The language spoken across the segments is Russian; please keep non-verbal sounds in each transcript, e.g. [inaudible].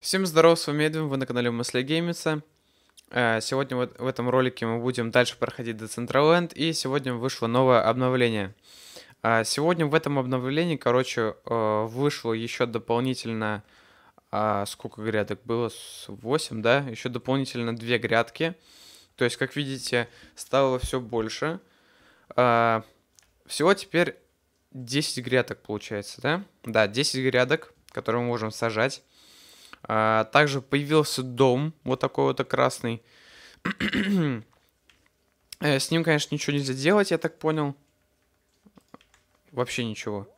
Всем здорова, с вами Эдвин, вы на канале Мысли Геймица. Э, сегодня вот в этом ролике мы будем дальше проходить Decentraland, и сегодня вышло новое обновление. Э, сегодня в этом обновлении, короче, э, вышло еще дополнительно, сколько грядок было, 8, да, еще дополнительно 2 грядки. То есть, как видите, стало все больше. Всего теперь 10 грядок получается, да? Да, 10 грядок, которые мы можем сажать. А, также появился дом, вот такой вот красный. [clears throat] Э, с ним, конечно, ничего нельзя делать, я так понял. Вообще ничего.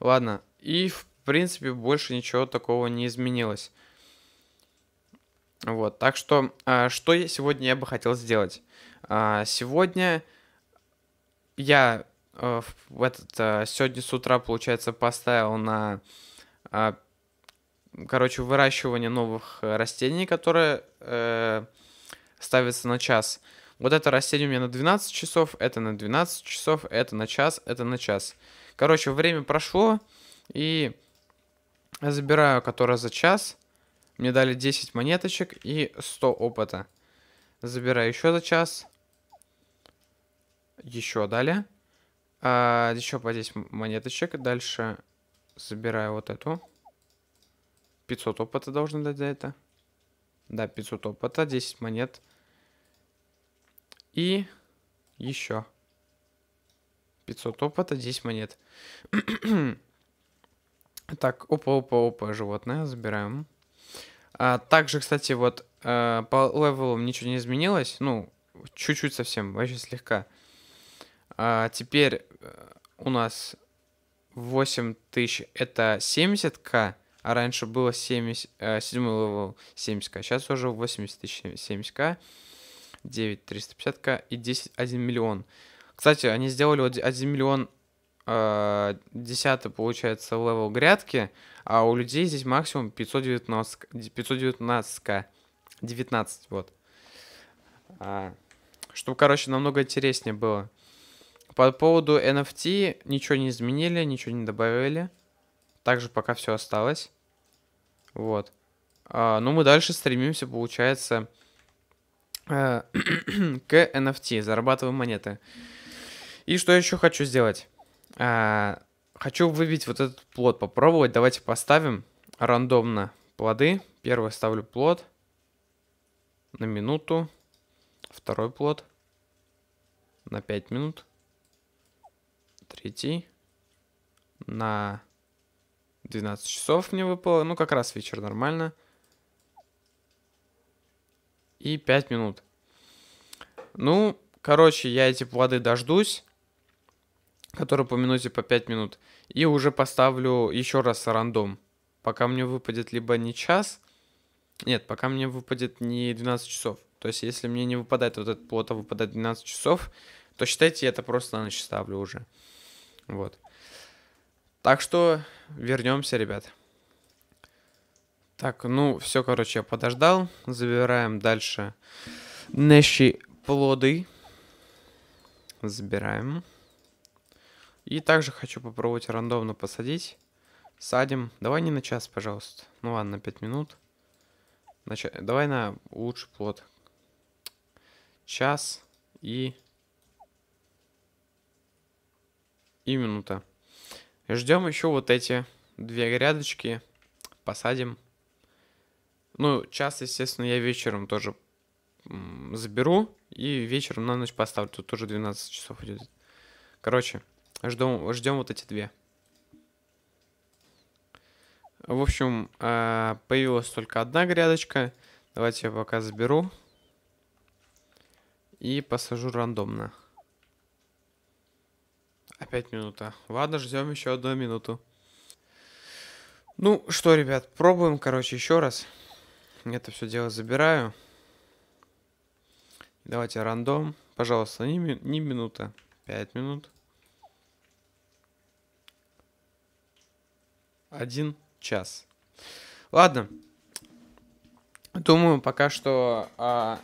Ладно. И, в принципе, больше ничего такого не изменилось. Вот, так что, а, что я сегодня я бы хотел сделать? А, сегодня я э, в этот, э, сегодня с утра, получается, поставил на короче, выращивание новых э, растений, которые э, ставятся на час. Вот это растение у меня на 12 часов, это на 12 часов, это на час, это на час. Короче, время прошло, и я забираю, которое за час. Мне дали 10 монеточек и 100 опыта. Забираю еще за час. Еще дали, А, еще по 10 монеточек. Дальше забираю вот эту. 500 опыта должны дать за это. Да, 500 опыта, 10 монет. И еще. 500 опыта, 10 монет. [clears throat] так, опа-опа-опа, животное, забираем. А, также, кстати, вот а, по левелам ничего не изменилось. Ну, чуть-чуть совсем, вообще слегка. А, теперь э, у нас 8000 это 70к а раньше было 70, э, 7 левел 70к, сейчас уже 80 тысяч 70к, 9 350к и 10 1 миллион. Кстати, они сделали 1 миллион э, 10 получается левел грядки, а у людей здесь максимум 519, 519к, 19, вот. А, чтобы, короче, намного интереснее было. По поводу NFT ничего не изменили, ничего не добавили. Также пока все осталось. Вот. А, ну, мы дальше стремимся, получается, э, [clears throat] к NFT, зарабатываем монеты. И что еще хочу сделать? А, хочу выбить вот этот плод, попробовать. Давайте поставим рандомно плоды. Первый ставлю плод на минуту. Второй плод на 5 минут. Третий на 12 часов мне выпало. Ну, как раз вечер нормально. И 5 минут. Ну, короче, я эти плоды дождусь, которые по минуте типа по 5 минут. И уже поставлю еще раз рандом. Пока мне выпадет либо не час. Нет, пока мне выпадет не 12 часов. То есть, если мне не выпадает вот этот плод, а выпадает 12 часов, то считайте, я это просто на ночь ставлю уже. Вот. Так что вернемся, ребят. Так, ну все, короче, я подождал. Забираем дальше наши плоды. Забираем. И также хочу попробовать рандомно посадить. Садим. Давай не на час, пожалуйста. Ну ладно, на 5 минут. На ча... Давай на лучший плод. Час и... И минута. Ждем еще вот эти две грядочки. Посадим. Ну, час, естественно, я вечером тоже заберу. И вечером на ночь поставлю. Тут тоже 12 часов идет. Короче, ждем, ждем вот эти две. В общем, а, появилась только одна грядочка. Давайте я пока заберу. И посажу рандомно. Опять а минута. Ладно, ждем еще одну минуту. Ну что, ребят, пробуем, короче, еще раз. Это все дело забираю. Давайте рандом. Пожалуйста, не, не минута. пять минут. один час. Ладно. Думаю, пока что а,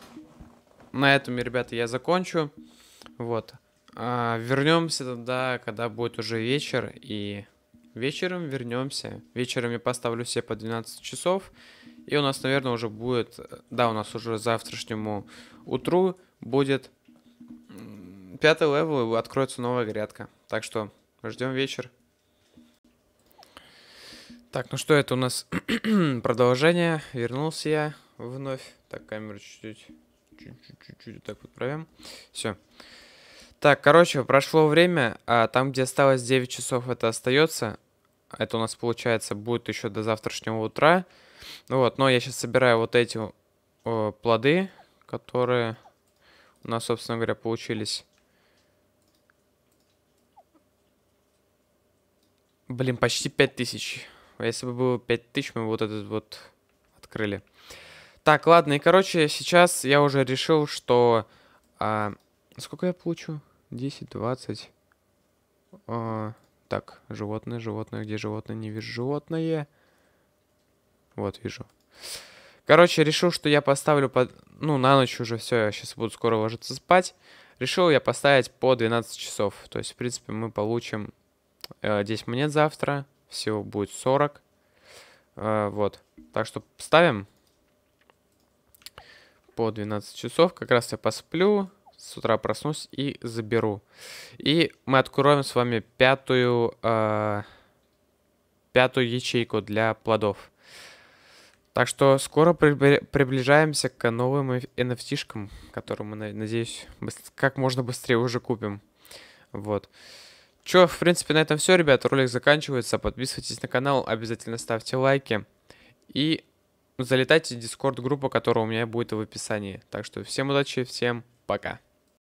на этом, ребята, я закончу. Вот. А, вернемся тогда, когда будет уже вечер, и вечером вернемся. Вечером я поставлю все по 12 часов, и у нас, наверное, уже будет, да, у нас уже завтрашнему утру будет пятый левел, и откроется новая грядка. Так что ждем вечер. Так, ну что, это у нас [clears throat] продолжение. Вернулся я вновь. Так, камеру чуть-чуть. Чуть-чуть, чуть-чуть, так подправим. Все. Так, короче, прошло время, а там, где осталось 9 часов, это остается. Это у нас, получается, будет еще до завтрашнего утра. Вот, но я сейчас собираю вот эти э, плоды, которые у нас, собственно говоря, получились. Блин, почти 5000. Если бы было 5000, мы бы вот этот вот открыли. Так, ладно, и, короче, сейчас я уже решил, что... Э, сколько я получу? 10, 20. А, так, животное, животное, где животное? Не вижу животное. Вот, вижу. Короче, решил, что я поставлю под... Ну, на ночь уже все, я сейчас буду скоро ложиться спать. Решил я поставить по 12 часов. То есть, в принципе, мы получим э, 10 монет завтра. Всего будет 40. Э, вот. Так что ставим по 12 часов. Как раз я посплю с утра проснусь и заберу. И мы откроем с вами пятую, э, пятую ячейку для плодов. Так что скоро приближаемся к новым nft которые мы, надеюсь, как можно быстрее уже купим. Вот. Чё, в принципе, на этом все, ребят. Ролик заканчивается. Подписывайтесь на канал, обязательно ставьте лайки. И залетайте в дискорд-группу, которая у меня будет в описании. Так что всем удачи, всем пока.